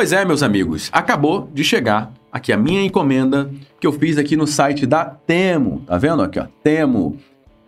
Pois é, meus amigos, acabou de chegar aqui a minha encomenda que eu fiz aqui no site da Temo, tá vendo aqui, ó, Temo.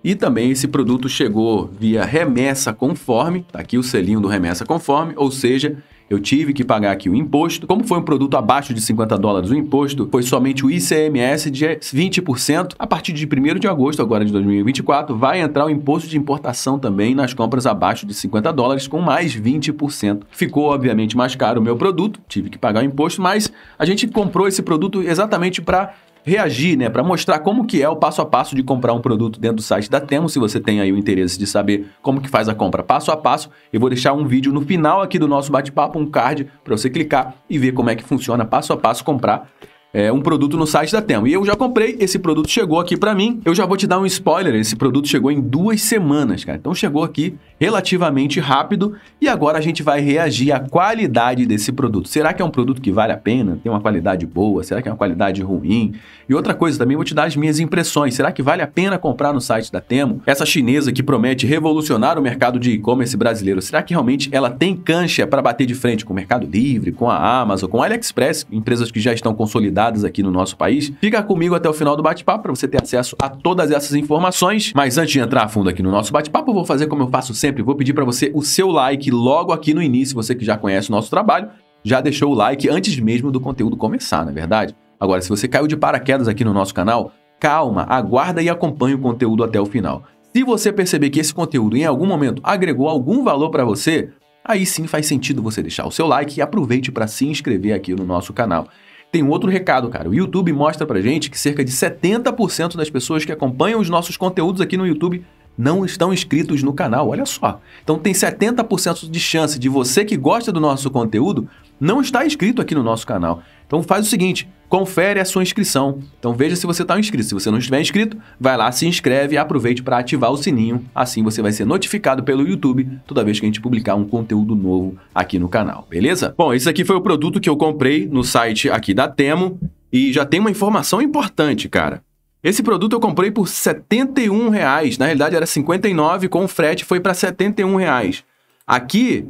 E também esse produto chegou via remessa conforme, tá aqui o selinho do remessa conforme, ou seja, eu tive que pagar aqui o imposto. Como foi um produto abaixo de 50 dólares o imposto, foi somente o ICMS de 20%. A partir de 1 de agosto agora de 2024, vai entrar o imposto de importação também nas compras abaixo de 50 dólares com mais 20%. Ficou, obviamente, mais caro o meu produto, tive que pagar o imposto, mas a gente comprou esse produto exatamente para reagir, né, para mostrar como que é o passo a passo de comprar um produto dentro do site da Temo, se você tem aí o interesse de saber como que faz a compra passo a passo, eu vou deixar um vídeo no final aqui do nosso bate-papo, um card para você clicar e ver como é que funciona passo a passo comprar é, um produto no site da Temo. E eu já comprei, esse produto chegou aqui para mim. Eu já vou te dar um spoiler, esse produto chegou em duas semanas, cara. Então chegou aqui relativamente rápido e agora a gente vai reagir à qualidade desse produto. Será que é um produto que vale a pena? Tem uma qualidade boa? Será que é uma qualidade ruim? E outra coisa também, vou te dar as minhas impressões. Será que vale a pena comprar no site da Temo? Essa chinesa que promete revolucionar o mercado de e-commerce brasileiro, será que realmente ela tem cancha para bater de frente com o Mercado Livre, com a Amazon, com a AliExpress, empresas que já estão consolidadas aqui no nosso país? Fica comigo até o final do bate-papo para você ter acesso a todas essas informações. Mas antes de entrar a fundo aqui no nosso bate-papo, eu vou fazer como eu faço sempre sempre, vou pedir para você o seu like logo aqui no início, você que já conhece o nosso trabalho, já deixou o like antes mesmo do conteúdo começar, na é verdade? Agora, se você caiu de paraquedas aqui no nosso canal, calma, aguarda e acompanhe o conteúdo até o final. Se você perceber que esse conteúdo em algum momento agregou algum valor para você, aí sim faz sentido você deixar o seu like e aproveite para se inscrever aqui no nosso canal. Tem um outro recado, cara. O YouTube mostra pra gente que cerca de 70% das pessoas que acompanham os nossos conteúdos aqui no YouTube não estão inscritos no canal, olha só. Então tem 70% de chance de você que gosta do nosso conteúdo não estar inscrito aqui no nosso canal. Então faz o seguinte, confere a sua inscrição. Então veja se você está inscrito. Se você não estiver inscrito, vai lá, se inscreve e aproveite para ativar o sininho. Assim você vai ser notificado pelo YouTube toda vez que a gente publicar um conteúdo novo aqui no canal, beleza? Bom, esse aqui foi o produto que eu comprei no site aqui da Temo e já tem uma informação importante, cara. Esse produto eu comprei por R$ 71,00. Na realidade era R$ 59,00, com o frete foi para R$ 71,00. Aqui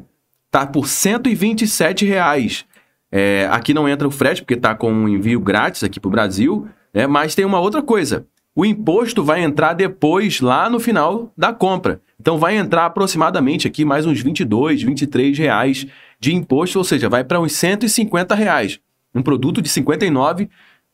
tá por R$ 127,00. É, aqui não entra o frete, porque tá com um envio grátis aqui para o Brasil. Né? Mas tem uma outra coisa. O imposto vai entrar depois, lá no final da compra. Então vai entrar aproximadamente aqui mais uns 22, 23 reais de imposto, ou seja, vai para uns 150 reais. Um produto de 59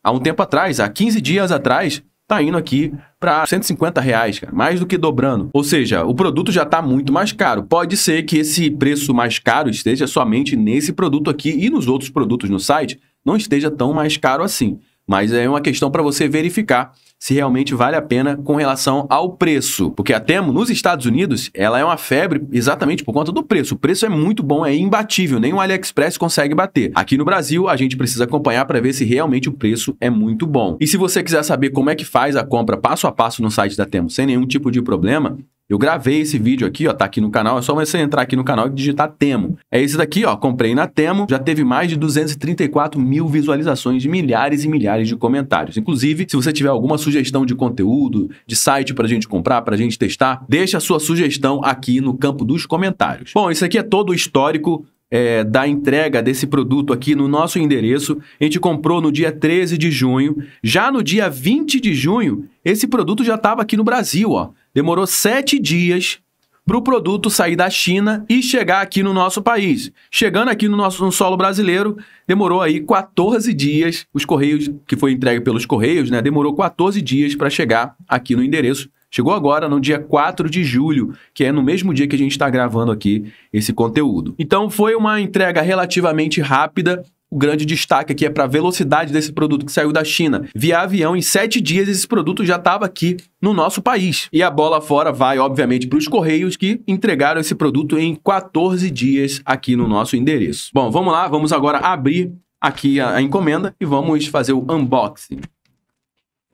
há um tempo atrás, há 15 dias atrás, tá indo aqui para 150 reais, cara, mais do que dobrando. Ou seja, o produto já está muito mais caro. Pode ser que esse preço mais caro esteja somente nesse produto aqui e nos outros produtos no site não esteja tão mais caro assim. Mas é uma questão para você verificar se realmente vale a pena com relação ao preço. Porque a Temo, nos Estados Unidos, ela é uma febre exatamente por conta do preço. O preço é muito bom, é imbatível, nem o AliExpress consegue bater. Aqui no Brasil, a gente precisa acompanhar para ver se realmente o preço é muito bom. E se você quiser saber como é que faz a compra passo a passo no site da Temo sem nenhum tipo de problema, eu gravei esse vídeo aqui, ó, tá aqui no canal, é só você entrar aqui no canal e digitar Temo. É esse daqui, ó, comprei na Temo, já teve mais de 234 mil visualizações, milhares e milhares de comentários. Inclusive, se você tiver alguma sugestão de conteúdo, de site pra gente comprar, pra gente testar, deixa a sua sugestão aqui no campo dos comentários. Bom, isso aqui é todo o histórico é, da entrega desse produto aqui no nosso endereço. A gente comprou no dia 13 de junho. Já no dia 20 de junho, esse produto já estava aqui no Brasil, ó demorou sete dias para o produto sair da China e chegar aqui no nosso país. Chegando aqui no nosso no solo brasileiro, demorou aí 14 dias, os correios que foi entregue pelos correios, né? Demorou 14 dias para chegar aqui no endereço. Chegou agora no dia 4 de julho, que é no mesmo dia que a gente está gravando aqui esse conteúdo. Então foi uma entrega relativamente rápida o grande destaque aqui é para a velocidade desse produto que saiu da China. Via avião, em sete dias esse produto já estava aqui no nosso país. E a bola fora vai, obviamente, para os Correios que entregaram esse produto em 14 dias aqui no nosso endereço. Bom, vamos lá, vamos agora abrir aqui a, a encomenda e vamos fazer o unboxing.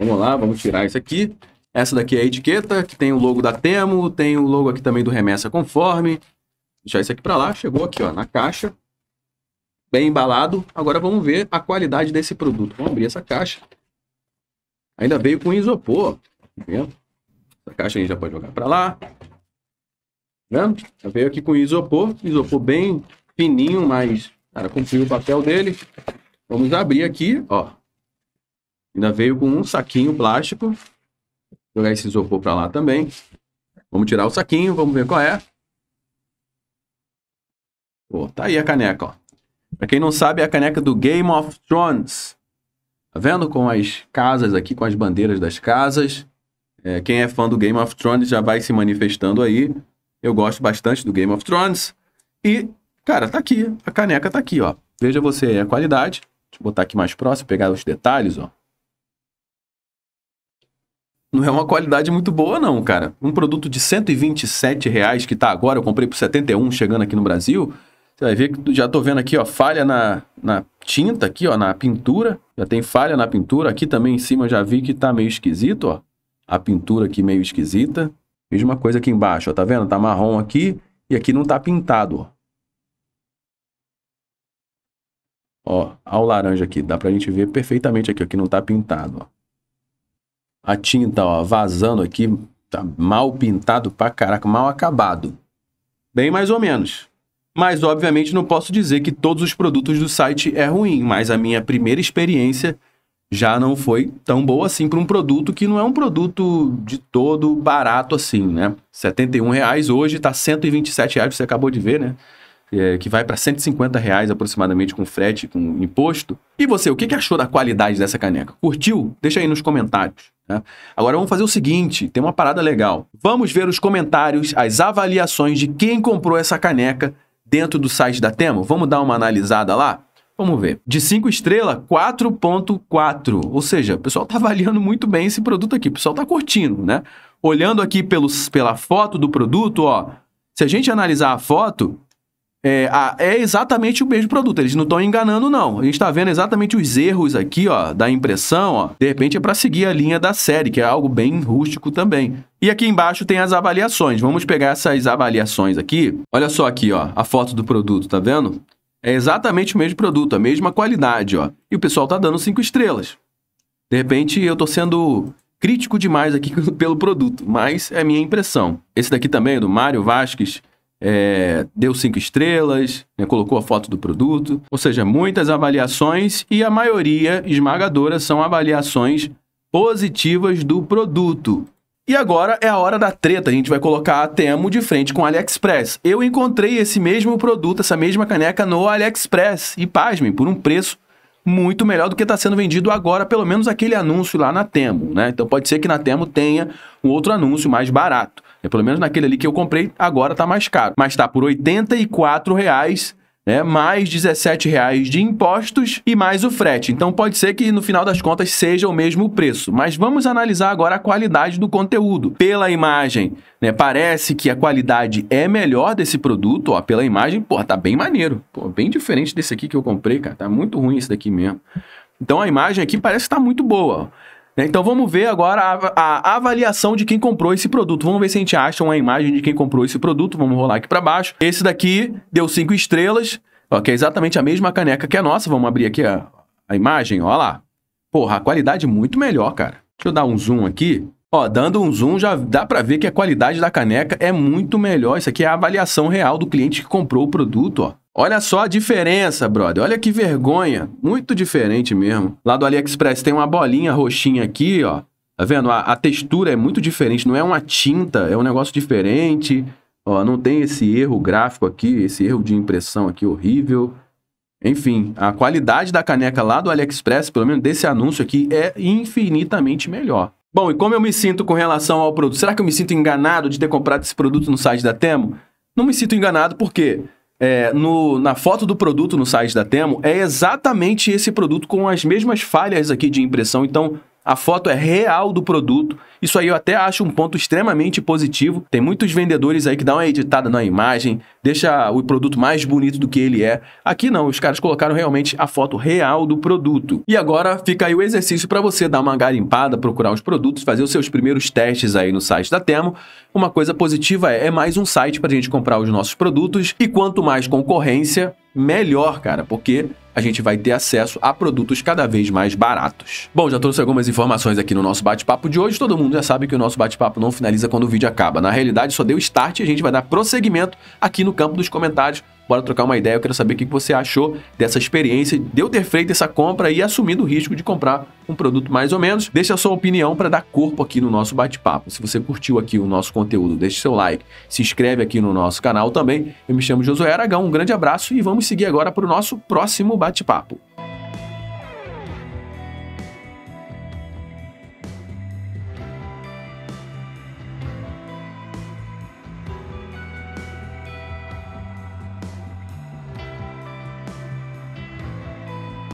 Vamos lá, vamos tirar isso aqui. Essa daqui é a etiqueta, que tem o logo da Temo, tem o logo aqui também do Remessa Conforme. Deixar isso aqui para lá, chegou aqui ó, na caixa bem embalado. Agora vamos ver a qualidade desse produto. Vamos abrir essa caixa. Ainda veio com isopor, a tá vendo? Essa caixa a gente já pode jogar para lá. vendo? Né? Já veio aqui com isopor, isopor bem fininho, mas cara, cumpriu o papel dele. Vamos abrir aqui, ó. Ainda veio com um saquinho plástico. Vou jogar esse isopor para lá também. Vamos tirar o saquinho, vamos ver qual é. Pô, tá aí a caneca, ó. Pra quem não sabe, é a caneca do Game of Thrones. Tá vendo? Com as casas aqui, com as bandeiras das casas. É, quem é fã do Game of Thrones já vai se manifestando aí. Eu gosto bastante do Game of Thrones. E, cara, tá aqui. A caneca tá aqui, ó. Veja você aí a qualidade. Deixa eu botar aqui mais próximo, pegar os detalhes, ó. Não é uma qualidade muito boa, não, cara. Um produto de 127 reais que tá agora, eu comprei por 71, chegando aqui no Brasil. Você vai ver que já estou vendo aqui, ó, falha na, na tinta aqui, ó, na pintura. Já tem falha na pintura. Aqui também em cima já vi que está meio esquisito, ó. A pintura aqui meio esquisita. Mesma coisa aqui embaixo, ó, tá vendo? Tá marrom aqui e aqui não tá pintado, ó. Ó, ao laranja aqui, dá pra gente ver perfeitamente aqui, ó, que não tá pintado, ó. A tinta, ó, vazando aqui, tá mal pintado pra caraca, mal acabado. Bem mais ou menos. Mas, obviamente, não posso dizer que todos os produtos do site é ruim, mas a minha primeira experiência já não foi tão boa assim para um produto que não é um produto de todo barato assim, né? R$ 71 reais hoje está R$ 127 reais, você acabou de ver, né? É, que vai para 150 reais aproximadamente com frete, com imposto. E você, o que, que achou da qualidade dessa caneca? Curtiu? Deixa aí nos comentários. Né? Agora vamos fazer o seguinte, tem uma parada legal. Vamos ver os comentários, as avaliações de quem comprou essa caneca dentro do site da Temo? Vamos dar uma analisada lá? Vamos ver. De 5 estrelas, 4.4. Ou seja, o pessoal está avaliando muito bem esse produto aqui. O pessoal está curtindo, né? Olhando aqui pelos, pela foto do produto, ó. Se a gente analisar a foto, é, é, exatamente o mesmo produto. Eles não estão enganando, não. A gente está vendo exatamente os erros aqui, ó, da impressão, ó. De repente é para seguir a linha da série, que é algo bem rústico também. E aqui embaixo tem as avaliações. Vamos pegar essas avaliações aqui. Olha só aqui, ó, a foto do produto, tá vendo? É exatamente o mesmo produto, a mesma qualidade, ó. E o pessoal está dando cinco estrelas. De repente eu estou sendo crítico demais aqui pelo produto, mas é minha impressão. Esse daqui também é do Mário Vasques é, deu cinco estrelas, né, colocou a foto do produto. Ou seja, muitas avaliações e a maioria esmagadora são avaliações positivas do produto. E agora é a hora da treta. A gente vai colocar a Temo de frente com o AliExpress. Eu encontrei esse mesmo produto, essa mesma caneca no AliExpress. E pasmem, por um preço muito melhor do que está sendo vendido agora, pelo menos aquele anúncio lá na Temo, né? Então pode ser que na Temo tenha um outro anúncio mais barato. É, pelo menos naquele ali que eu comprei, agora tá mais caro. Mas tá por R$ 84,00 né? Mais 17 reais de impostos e mais o frete. Então pode ser que no final das contas seja o mesmo preço. Mas vamos analisar agora a qualidade do conteúdo. Pela imagem, né? Parece que a qualidade é melhor desse produto, ó. Pela imagem, pô, tá bem maneiro. Pô, bem diferente desse aqui que eu comprei, cara. Tá muito ruim esse daqui mesmo. Então a imagem aqui parece que tá muito boa, ó. Né? Então vamos ver agora a, a, avaliação de quem comprou esse produto. Vamos ver se a gente acha uma imagem de quem comprou esse produto. Vamos rolar aqui para baixo. Esse daqui deu cinco estrelas, ó, que é exatamente a mesma caneca que a nossa. Vamos abrir aqui a, a imagem, ó lá. Porra, a qualidade muito melhor, cara. Deixa eu dar um zoom aqui. Ó, dando um zoom, já dá para ver que a qualidade da caneca é muito melhor. Isso aqui é a avaliação real do cliente que comprou o produto, ó. Olha só a diferença, brother. Olha que vergonha. Muito diferente mesmo. Lá do AliExpress tem uma bolinha roxinha aqui, ó. Tá vendo? A, a textura é muito diferente. Não é uma tinta, é um negócio diferente. Ó, não tem esse erro gráfico aqui, esse erro de impressão aqui horrível. Enfim, a qualidade da caneca lá do AliExpress, pelo menos desse anúncio aqui, é infinitamente melhor. Bom, e como eu me sinto com relação ao produto? Será que eu me sinto enganado de ter comprado esse produto no site da Temo? Não me sinto enganado porque é, no, na foto do produto no site da Temo é exatamente esse produto com as mesmas falhas aqui de impressão. Então, a foto é real do produto. Isso aí eu até acho um ponto extremamente positivo. Tem muitos vendedores aí que dão uma editada na imagem, deixa o produto mais bonito do que ele é. Aqui não, os caras colocaram realmente a foto real do produto. E agora fica aí o exercício para você dar uma garimpada, procurar os produtos, fazer os seus primeiros testes aí no site da Temo. Uma coisa positiva é, é mais um site para a gente comprar os nossos produtos e quanto mais concorrência, melhor, cara, porque a gente vai ter acesso a produtos cada vez mais baratos. Bom, já trouxe algumas informações aqui no nosso bate-papo de hoje. Todo mundo já sabe que o nosso bate-papo não finaliza quando o vídeo acaba. Na realidade, só deu start e a gente vai dar prosseguimento aqui no no campo dos comentários. Bora trocar uma ideia, eu quero saber o que você achou dessa experiência, de eu ter feito essa compra e assumindo o risco de comprar um produto mais ou menos. Deixe a sua opinião para dar corpo aqui no nosso bate-papo. Se você curtiu aqui o nosso conteúdo, deixe seu like, se inscreve aqui no nosso canal também. Eu me chamo Josué Aragão, um grande abraço e vamos seguir agora para o nosso próximo bate-papo.